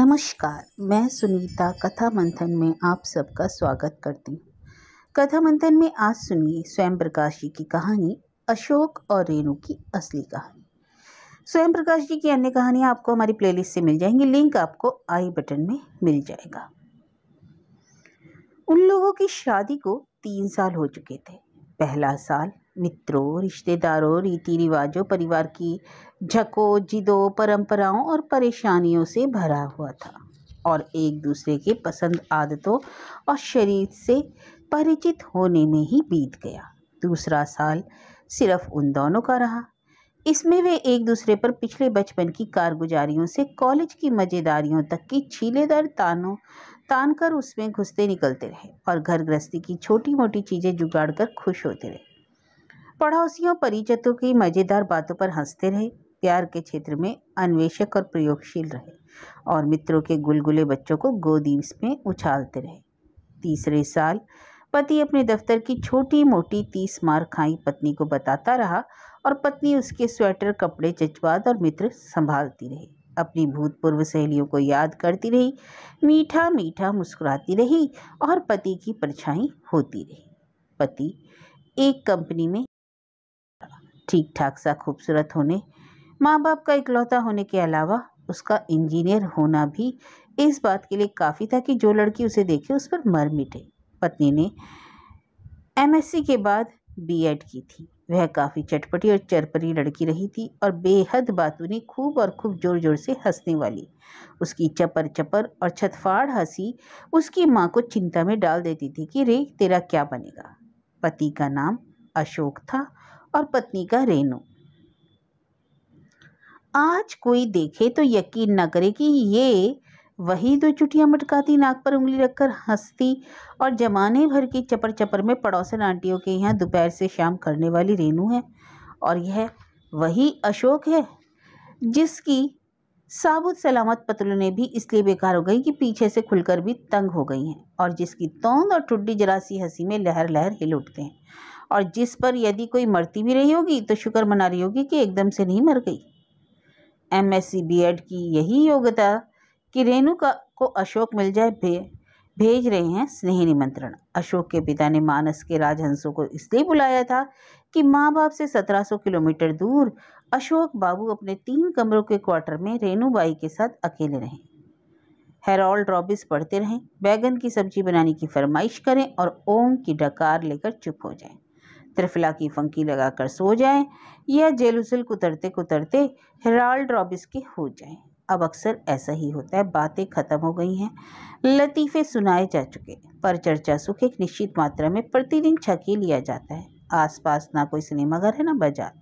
नमस्कार मैं सुनीता कथा मंथन में आप सबका स्वागत करती हूँ कथा मंथन में आज सुनिए स्वयं प्रकाश जी की कहानी अशोक और रेणु की असली कहानी स्वयं प्रकाश जी की अन्य कहानियाँ आपको हमारी प्लेलिस्ट से मिल जाएंगी लिंक आपको आई बटन में मिल जाएगा उन लोगों की शादी को तीन साल हो चुके थे पहला साल मित्रों रिश्तेदारों रीति रिवाजों परिवार की झको जिदों परंपराओं और परेशानियों से भरा हुआ था और एक दूसरे के पसंद आदतों और शरीर से परिचित होने में ही बीत गया दूसरा साल सिर्फ उन दोनों का रहा इसमें वे एक दूसरे पर पिछले बचपन की कारगुजारियों से कॉलेज की मज़ेदारियों तक की छीलेदार तानों तान कर उसमें घुसते निकलते रहे और घर गृहस्थी की छोटी मोटी चीज़ें जुगाड़ कर खुश होते रहे पड़ोसियों परिचितों की मज़ेदार बातों पर हंसते रहे प्यार के क्षेत्र में अन्वेषक और प्रयोगशील रहे और मित्रों के गुलगुले बच्चों को गोदी में उछालते रहे तीसरे साल पति अपने दफ्तर की छोटी मोटी तीस मार खाई पत्नी को बताता रहा और पत्नी उसके स्वेटर कपड़े जज्बात और मित्र संभालती रही अपनी भूतपूर्व सहेलियों को याद करती रही मीठा मीठा मुस्कुराती रही और पति की परछाई होती रही पति एक कंपनी में ठीक ठाक सा खूबसूरत होने माँ बाप का इकलौता होने के अलावा उसका इंजीनियर होना भी इस बात के लिए काफ़ी था कि जो लड़की उसे देखे उस पर मर मिटे पत्नी ने एमएससी के बाद बीएड की थी वह काफ़ी चटपटी और चरपरी लड़की रही थी और बेहद बातूनी खूब और खूब जोर जोर से हंसने वाली उसकी चपर चपर और छतफाड़ हंसी उसकी माँ को चिंता में डाल देती थी कि रे तेरा क्या बनेगा पति का नाम अशोक था और पत्नी का रेनू आज कोई देखे तो यकीन न करे कि ये वही दो चुटियां मटकाती नाक पर उंगली रखकर हंसती और जमाने भर की चपर चपर में पड़ोसन आंटियों के यहाँ दोपहर से शाम करने वाली रेनू है और यह वही अशोक है जिसकी साबुत सलामत पतलू ने भी इसलिए बेकार हो गई कि पीछे से खुलकर भी तंग हो गई हैं और जिसकी तोंद और टुड्डी जरासी हंसी में लहर लहर हिल उठते हैं और जिस पर यदि कोई मरती भी रही होगी तो शुक्र मना रही होगी कि एकदम से नहीं मर गई M S C B Ed की यही योग्यता कि रेणु का को अशोक मिल जाए भे, भेज रहे हैं स्नेह निमंत्रण अशोक के पिता ने मानस के राजहंसों को इसलिए बुलाया था कि माँ बाप से 1700 किलोमीटर दूर अशोक बाबू अपने तीन कमरों के क्वार्टर में रेणुबाई के साथ अकेले रहें हेरोल्ड रॉबिस पढ़ते रहें बैगन की सब्जी बनाने की फरमाइश करें और ओम की डकार लेकर चुप हो जाएं त्रिफिला की फंकी लगाकर सो जाएं या जेलूसल कुतरते कुतरते हेराल्ड रॉबिस के हो जाएं अब अक्सर ऐसा ही होता है बातें ख़त्म हो गई हैं लतीफ़े सुनाए जा चुके पर चर्चा सुख एक निश्चित मात्रा में प्रतिदिन छके लिया जाता है आसपास ना कोई सिनेमाघर है ना बाजार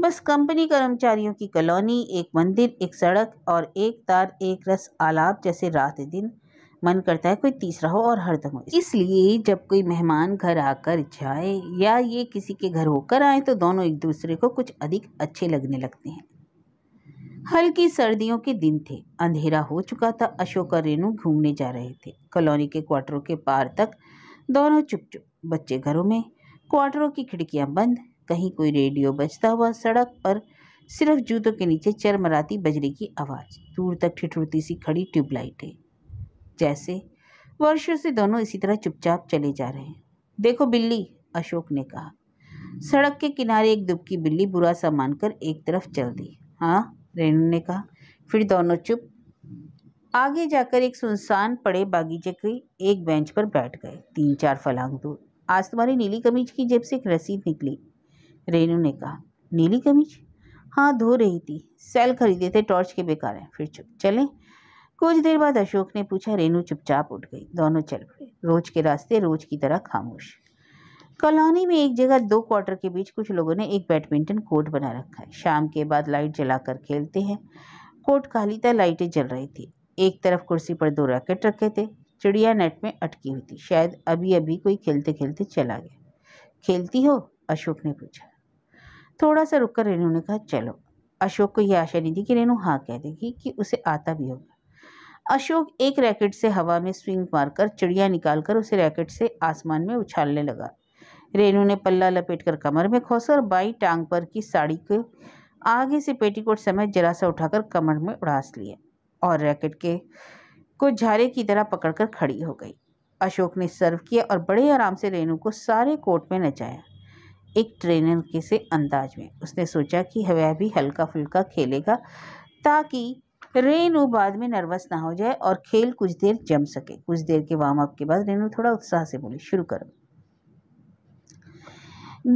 बस कंपनी कर्मचारियों की कॉलोनी एक मंदिर एक सड़क और एक तार एक रस आलाप जैसे रात दिन मन करता है कोई तीसरा हो और हरदम हो इसलिए जब कोई मेहमान घर आकर जाए या ये किसी के घर होकर आए तो दोनों एक दूसरे को कुछ अधिक अच्छे लगने लगते हैं हल्की सर्दियों के दिन थे अंधेरा हो चुका था अशोक और रेनू घूमने जा रहे थे कॉलोनी के क्वार्टरों के पार तक दोनों चुप चुप बच्चे घरों में क्वार्टरों की खिड़कियां बंद कहीं कोई रेडियो बजता हुआ सड़क पर सिर्फ जूतों के नीचे चरमराती बजरी की आवाज़ दूर तक ठिठुरती सी खड़ी ट्यूबलाइटें जैसे वर्षों से दोनों इसी तरह चुपचाप चले जा रहे हैं देखो बिल्ली अशोक ने कहा सड़क के किनारे एक दुबकी बिल्ली बुरा सा मानकर एक तरफ चल दी हाँ रेणु ने कहा फिर दोनों चुप आगे जाकर एक सुनसान पड़े बागीचे के एक बेंच पर बैठ गए तीन चार फलांग दूर आज तुम्हारी नीली कमीज की जेब से एक रसीद निकली रेनू ने कहा नीली कमीज हाँ धो रही थी सेल खरीदे थे टॉर्च के बेकार हैं फिर चुप चलें कुछ देर बाद अशोक ने पूछा रेनू चुपचाप उठ गई दोनों चल पड़े रोज के रास्ते रोज की तरह खामोश कॉलोनी में एक जगह दो क्वार्टर के बीच कुछ लोगों ने एक बैडमिंटन कोर्ट बना रखा है शाम के बाद लाइट जलाकर खेलते हैं कोर्ट खाली था लाइटें जल रही थी एक तरफ कुर्सी पर दो रैकेट रखे थे चिड़िया नेट में अटकी हुई थी शायद अभी अभी कोई खेलते खेलते चला गया खेलती हो अशोक ने पूछा थोड़ा सा रुककर रेनू ने कहा चलो अशोक को यह आशा नहीं थी कि रेनू हाँ कह देगी कि उसे आता भी होगा अशोक एक रैकेट से हवा में स्विंग मारकर चिड़िया निकालकर उसे रैकेट से आसमान में उछालने लगा रेनू ने पल्ला लपेटकर कमर में खोसा और बाई टांग पर की साड़ी के आगे से पेटीकोट समेत जरा सा उठाकर कमर में उड़ास लिया और रैकेट के को झारे की तरह पकड़कर खड़ी हो गई अशोक ने सर्व किया और बड़े आराम से रेनू को सारे कोट में नचाया एक ट्रेनर के से अंदाज में उसने सोचा कि हवा भी हल्का फुल्का खेलेगा ताकि रेनू बाद में नर्वस ना हो जाए और खेल कुछ देर जम सके कुछ देर के वार्म अप के बाद रेनू थोड़ा उत्साह से बोली शुरू करो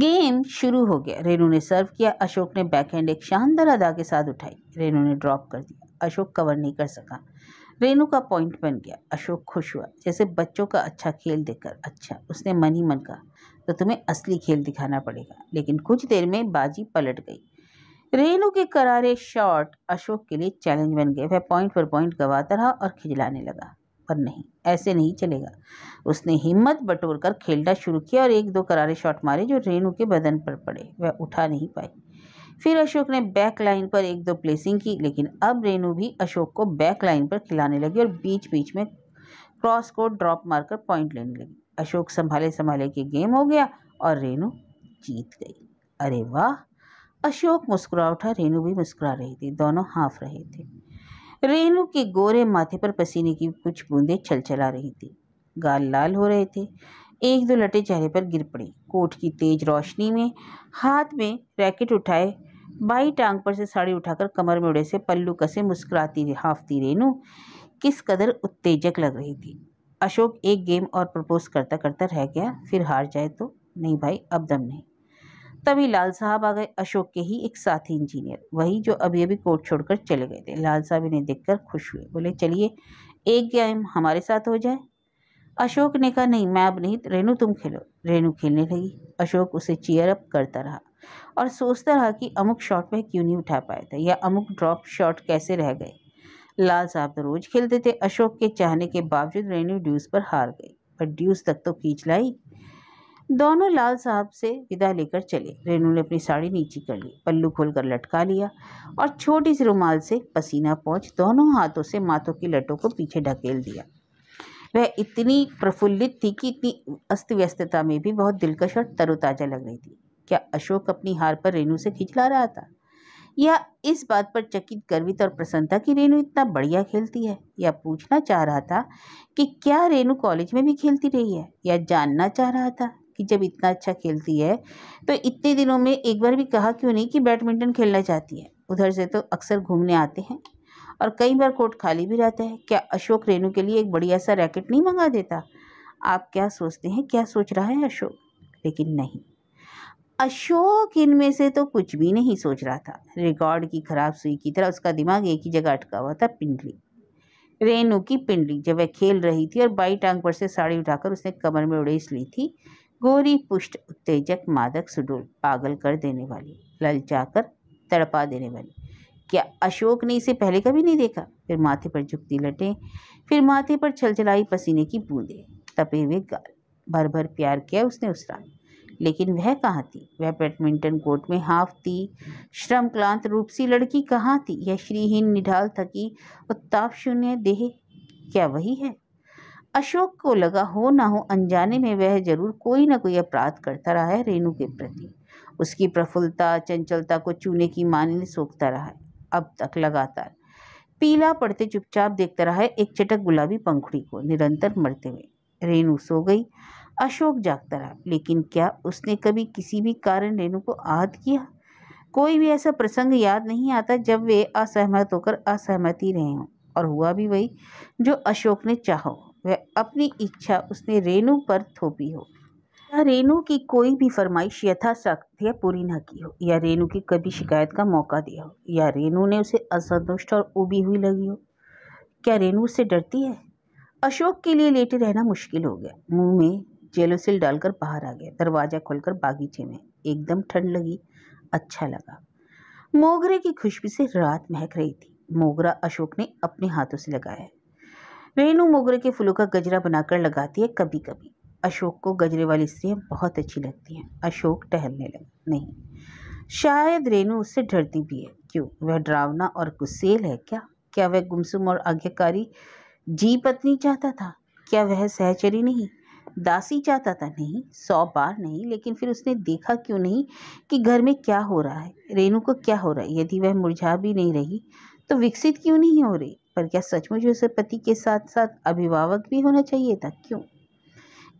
गेम शुरू हो गया रेनू ने सर्व किया अशोक ने बैकहैंड एक शानदार अदा के साथ उठाई रेनू ने ड्रॉप कर दिया अशोक कवर नहीं कर सका रेनू का पॉइंट बन गया अशोक खुश हुआ जैसे बच्चों का अच्छा खेल देखकर अच्छा उसने मन ही मन कहा तो तुम्हें असली खेल दिखाना पड़ेगा लेकिन कुछ देर में बाजी पलट गई रेनु के करारे शॉट अशोक के लिए चैलेंज बन गए वह पॉइंट पर पॉइंट गवाता रहा और खिजलाने लगा पर नहीं ऐसे नहीं चलेगा उसने हिम्मत बटोर कर खेलना शुरू किया और एक दो करारे शॉट मारे जो रेणु के बदन पर पड़े वह उठा नहीं पाई फिर अशोक ने बैक लाइन पर एक दो प्लेसिंग की लेकिन अब रेणु भी अशोक को बैक लाइन पर खिलाने लगी और बीच बीच में क्रॉस को ड्रॉप मारकर पॉइंट लेने लगी अशोक संभाले संभाले के गेम हो गया और रेनू जीत गई अरे वाह अशोक मुस्कुरा उठा रेनू भी मुस्कुरा रही थी दोनों हाँफ रहे थे रेनू के गोरे माथे पर पसीने की कुछ बूंदें छलछला रही थी गाल लाल हो रहे थे एक दो लटे चेहरे पर गिर पड़ी कोट की तेज रोशनी में हाथ में रैकेट उठाए बाई टांग पर से साड़ी उठाकर कमर में उड़े से पल्लू कसे मुस्कुराती हाफती रेनू किस कदर उत्तेजक लग रही थी अशोक एक गेम और प्रपोज करता करता रह गया फिर हार जाए तो नहीं भाई अब दम नहीं तभी लाल साहब आ गए अशोक के ही एक साथी इंजीनियर वही जो अभी अभी कोर्ट छोड़कर चले गए थे लाल साहब इन्हें देखकर खुश हुए बोले चलिए एक गेम हमारे साथ हो जाए अशोक ने कहा नहीं मैं अब नहीं रेनू तुम खेलो रेनू खेलने लगी अशोक उसे चेयर अप करता रहा और सोचता रहा कि अमुक शॉट में क्यों नहीं उठा पाया था या अमुक ड्रॉप शॉट कैसे रह गए लाल साहब तो रोज खेलते थे अशोक के चाहने के बावजूद रेनू ड्यूस पर हार गई पर ड्यूस तक तो खींच लाई दोनों लाल साहब से विदा लेकर चले रेनू ने अपनी साड़ी नीचे कर ली पल्लू खोलकर लटका लिया और छोटी सी रुमाल से पसीना पहुँच दोनों हाथों से माथों की लटों को पीछे ढकेल दिया वह इतनी प्रफुल्लित थी कि इतनी अस्त व्यस्तता में भी बहुत दिलकश और तरोताज़ा लग रही थी क्या अशोक अपनी हार पर रेनू से खिंचला रहा था या इस बात पर चकित गर्वित और प्रसन्न था कि रेनू इतना बढ़िया खेलती है या पूछना चाह रहा था कि क्या रेनू कॉलेज में भी खेलती रही है या जानना चाह रहा था कि जब इतना अच्छा खेलती है तो इतने दिनों में एक बार भी कहा क्यों नहीं कि बैडमिंटन खेलना चाहती है उधर से तो अक्सर घूमने आते हैं और कई बार कोर्ट खाली भी रहता है क्या अशोक रेणु के लिए एक बढ़िया सा रैकेट नहीं मंगा देता आप क्या सोचते हैं क्या सोच रहा है अशोक लेकिन नहीं अशोक इनमें से तो कुछ भी नहीं सोच रहा था रिकॉर्ड की खराब सुई की तरह उसका दिमाग एक ही जगह अटका हुआ था पिंडली रेनू की पिंडली जब वह खेल रही थी और बाई टांग पर से साड़ी उठाकर उसने कमर में उड़ेस ली थी गोरी पुष्ट उत्तेजक मादक सुडोल पागल कर देने वाली ललचाकर तड़पा देने वाली क्या अशोक ने इसे पहले कभी नहीं देखा फिर माथे पर झुकती लटे फिर माथे पर छलछलाई पसीने की बूंदे तपे हुए गाल भर भर प्यार किया उसने उस रात लेकिन वह कहाँ थी वह बैडमिंटन कोर्ट में हाफ थी श्रम क्लांत रूप सी लड़की कहाँ थी यह श्रीहीन निढाल थकी उत्ताप शून्य देह क्या वही है अशोक को लगा हो ना हो अनजाने में वह जरूर कोई ना कोई अपराध करता रहा है रेणु के प्रति उसकी प्रफुल्लता चंचलता को चूने की में सोखता रहा है अब तक लगातार पीला पड़ते चुपचाप देखता रहा है एक चटक गुलाबी पंखुड़ी को निरंतर मरते हुए रेणु सो गई अशोक जागता रहा लेकिन क्या उसने कभी किसी भी कारण रेणु को आहत किया कोई भी ऐसा प्रसंग याद नहीं आता जब वे असहमत होकर असहमति रहे हों और हुआ भी वही जो अशोक ने चाहो वह अपनी इच्छा उसने रेणु पर थोपी हो या रेणु की कोई भी फरमाइश यथाशक्ति पूरी न की हो या रेणु की कभी शिकायत का मौका दिया हो या रेणु ने उसे असंतुष्ट और उबी हुई लगी हो क्या रेणु उससे डरती है अशोक के लिए लेटे रहना मुश्किल हो गया मुंह में जेलोसिल डालकर बाहर आ गया दरवाज़ा खोलकर बागीचे में एकदम ठंड लगी अच्छा लगा मोगरे की खुशबू से रात महक रही थी मोगरा अशोक ने अपने हाथों से लगाया रेनू मोगरे के फूलों का गजरा बनाकर लगाती है कभी कभी अशोक को गजरे वाली स्त्रियाँ बहुत अच्छी लगती हैं अशोक टहलने लगे नहीं शायद रेनू उससे डरती भी है क्यों वह डरावना और गुस्सेल है क्या क्या वह गुमसुम और आज्ञाकारी जी पत्नी चाहता था क्या वह सहचरी नहीं दासी चाहता था नहीं सौ बार नहीं लेकिन फिर उसने देखा क्यों नहीं कि घर में क्या हो रहा है रेनू को क्या हो रहा है यदि वह मुरझा भी नहीं रही तो विकसित क्यों नहीं हो रही पर क्या सचमुच उसे पति के साथ साथ अभिभावक भी होना चाहिए था क्यों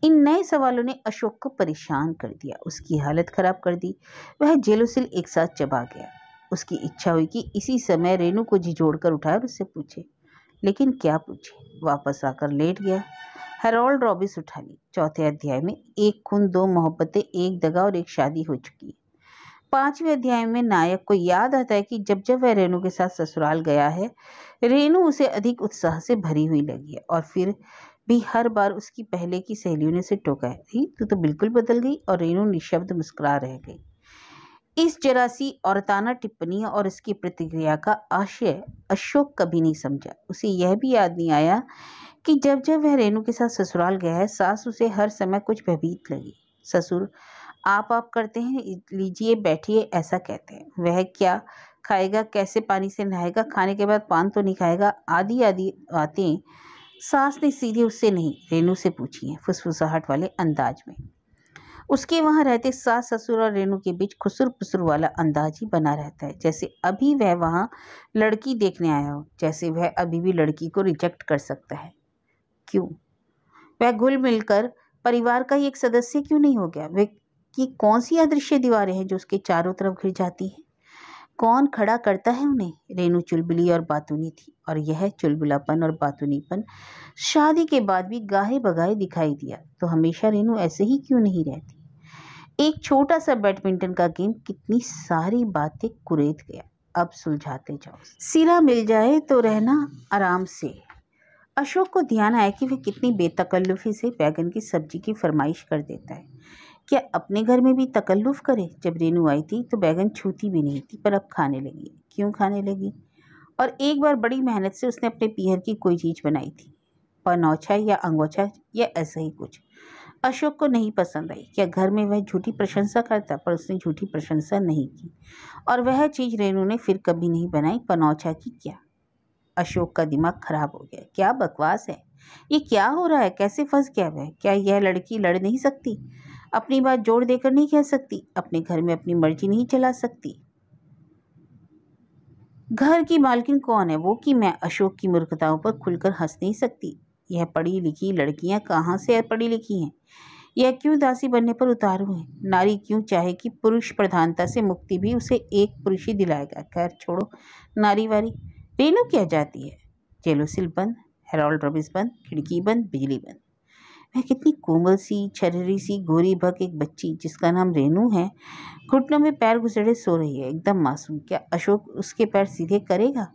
इन नए सवालों ने अशोक को परेशान कर दिया उसकी हालत खराब कर दी वह जेलोसिल एक साथ चबा गया उसकी इच्छा हुई कि इसी समय रेनू को झिझोड़ कर उठाए और उससे पूछे लेकिन क्या पूछे वापस आकर लेट गया हेरोल्ड रॉबिस उठा ली चौथे अध्याय में एक खून दो मोहब्बतें एक दगा और एक शादी हो चुकी पांचवें अध्याय में नायक को याद आता है कि जब जब वह रेणु के साथ ससुराल गया है रेणु उसे अधिक उत्साह से भरी हुई लगी है और फिर भी हर बार उसकी पहले की सहेलियों ने उसे टोका है तू तो बिल्कुल बदल गई और रेणु निशब्द मुस्कुरा रह गई इस जरासी औरताना टिप्पणी और इसकी प्रतिक्रिया का आशय अशोक कभी नहीं समझा उसे यह भी याद नहीं आया कि जब जब वह रेणु के साथ ससुराल गया है सास उसे हर समय कुछ भयभीत लगी ससुर आप आप करते हैं लीजिए बैठिए ऐसा कहते हैं वह क्या खाएगा कैसे पानी से नहाएगा खाने के बाद पान तो नहीं खाएगा आदि आदि बातें सास ने सीधे उससे नहीं रेनू से पूछी है फुसफुसाहट वाले अंदाज में उसके वहाँ रहते सास ससुर और रेनू के बीच खुसुर पुसुर वाला अंदाज ही बना रहता है जैसे अभी वह वहाँ लड़की देखने आया हो जैसे वह अभी भी लड़की को रिजेक्ट कर सकता है क्यों वह घुल मिलकर परिवार का ही एक सदस्य क्यों नहीं हो गया वे कौन सी अदृश्य दीवारें हैं जो उसके चारों तरफ घिर जाती हैं कौन खड़ा करता है उन्हें रेनू चुलबुली और बातूनी थी और यह चुलबुलापन और बातूनीपन शादी के बाद भी गाहे बगाहे दिखाई दिया तो हमेशा रेनू ऐसे ही क्यों नहीं रहती एक छोटा सा बैडमिंटन का गेम कितनी सारी बातें कुरेद गया अब सुलझाते जाओ सिरा मिल जाए तो रहना आराम से अशोक को ध्यान आया कि वह कितनी बेतकल्लुफ़ी से बैगन की सब्जी की फरमाइश कर देता है क्या अपने घर में भी तकल्लुफ़ करे जब रेनू आई थी तो बैगन छूती भी नहीं थी पर अब खाने लगी क्यों खाने लगी और एक बार बड़ी मेहनत से उसने अपने पीहर की कोई चीज़ बनाई थी पनौछा या अंगोछा या ऐसा ही कुछ अशोक को नहीं पसंद आई क्या घर में वह झूठी प्रशंसा करता पर उसने झूठी प्रशंसा नहीं की और वह चीज़ रेनू ने फिर कभी नहीं बनाई पनौछा की क्या अशोक का दिमाग खराब हो गया क्या बकवास है ये क्या हो रहा है कैसे फंस गया वह क्या यह लड़की लड़ नहीं सकती अपनी बात जोड़ देकर नहीं कह सकती अपने घर में अपनी मर्जी नहीं चला सकती घर की मालकिन कौन है वो कि मैं अशोक की मूर्खताओं पर खुलकर हंस नहीं सकती यह पढ़ी लिखी लड़कियां कहाँ से पढ़ी लिखी हैं यह क्यों दासी बनने पर उतारू है नारी क्यों चाहे कि पुरुष प्रधानता से मुक्ति भी उसे एक पुरुष ही दिलाएगा खैर छोड़ो नारीवारी रेनू क्या जाती है जेलोसिल बंद हेराल्ड रबिस बंद खिड़की बंद बिजली बंद वह कितनी कोमल सी छरहरी सी गोरी भक एक बच्ची जिसका नाम रेनू है घुटनों में पैर गुजरे सो रही है एकदम मासूम क्या अशोक उसके पैर सीधे करेगा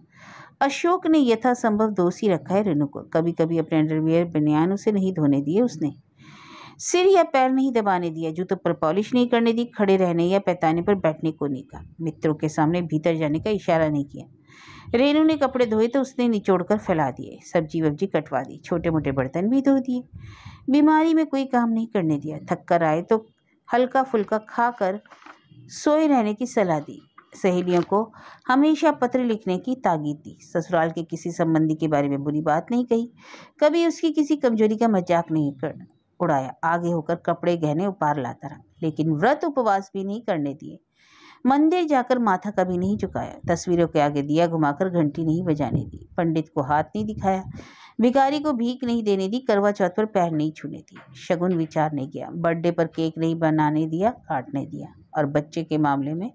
अशोक ने यथासंभव दोषी रखा है रेनू को कभी कभी अपने अंडरवियर बनियान उसे नहीं धोने दिए उसने सिर या पैर नहीं दबाने दिया जूतों पर पॉलिश नहीं करने दी खड़े रहने या पैताने पर बैठने को नहीं कहा मित्रों के सामने भीतर जाने का इशारा नहीं किया रेनू ने कपड़े धोए तो उसने निचोड़ कर फैला दिए सब्जी वब्जी कटवा दी छोटे मोटे बर्तन भी धो दिए बीमारी में कोई काम नहीं करने दिया थक कर आए तो हल्का फुल्का खा कर सोए रहने की सलाह दी सहेलियों को हमेशा पत्र लिखने की तागीद दी ससुराल के किसी संबंधी के बारे में बुरी बात नहीं कही कभी उसकी किसी कमजोरी का मजाक नहीं कर उड़ाया आगे होकर कपड़े गहने उपार लाता रहा लेकिन व्रत उपवास भी नहीं करने दिए मंदिर जाकर माथा कभी नहीं झुकाया तस्वीरों के आगे दिया घुमाकर घंटी नहीं बजाने दी पंडित को हाथ नहीं दिखाया भिकारी को भीख नहीं देने दी करवा चौथ पर पैर नहीं छूने दी शगुन विचार नहीं गया बर्थडे पर केक नहीं बनाने दिया काटने दिया और बच्चे के मामले में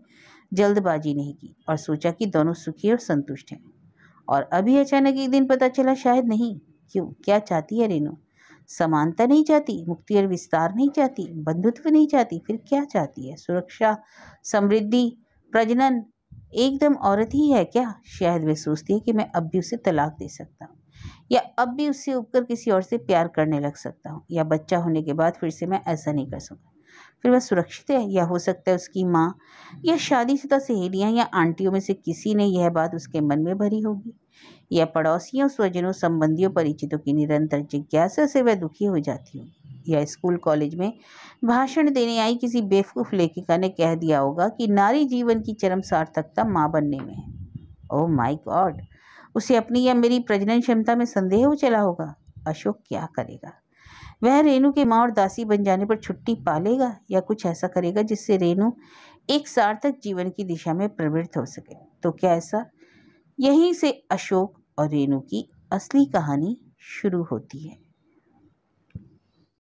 जल्दबाजी नहीं की और सोचा कि दोनों सुखी और संतुष्ट हैं और अभी अचानक एक दिन पता चला शायद नहीं क्यों क्या चाहती है रेनू समानता नहीं चाहती मुक्ति और विस्तार नहीं चाहती बंधुत्व नहीं चाहती फिर क्या चाहती है सुरक्षा समृद्धि प्रजनन एकदम औरत ही है क्या शायद वे सोचती है कि मैं अब भी उसे तलाक दे सकता हूँ या अब भी उससे उपकर किसी और से प्यार करने लग सकता हूँ या बच्चा होने के बाद फिर से मैं ऐसा नहीं कर सकता फिर वह सुरक्षित है या हो सकता है उसकी माँ या शादीशुदा सहेलियाँ या आंटियों में से किसी ने यह बात उसके मन में भरी होगी या पड़ोसियों स्वजनों संबंधियों परिचितों की निरंतर जिज्ञासा से वह दुखी हो जाती होगी या स्कूल कॉलेज में भाषण देने आई किसी बेवकूफ़ लेखिका ने कह दिया होगा कि नारी जीवन की चरम सार्थकता माँ बनने में है ओह माई गॉड उसे अपनी या मेरी प्रजनन क्षमता में संदेह हो चला होगा अशोक क्या करेगा वह रेणु के माँ और दासी बन जाने पर छुट्टी पालेगा या कुछ ऐसा करेगा जिससे रेणु एक सार्थक जीवन की दिशा में प्रवृत्त हो सके तो क्या ऐसा यहीं से अशोक और रेणु की असली कहानी शुरू होती है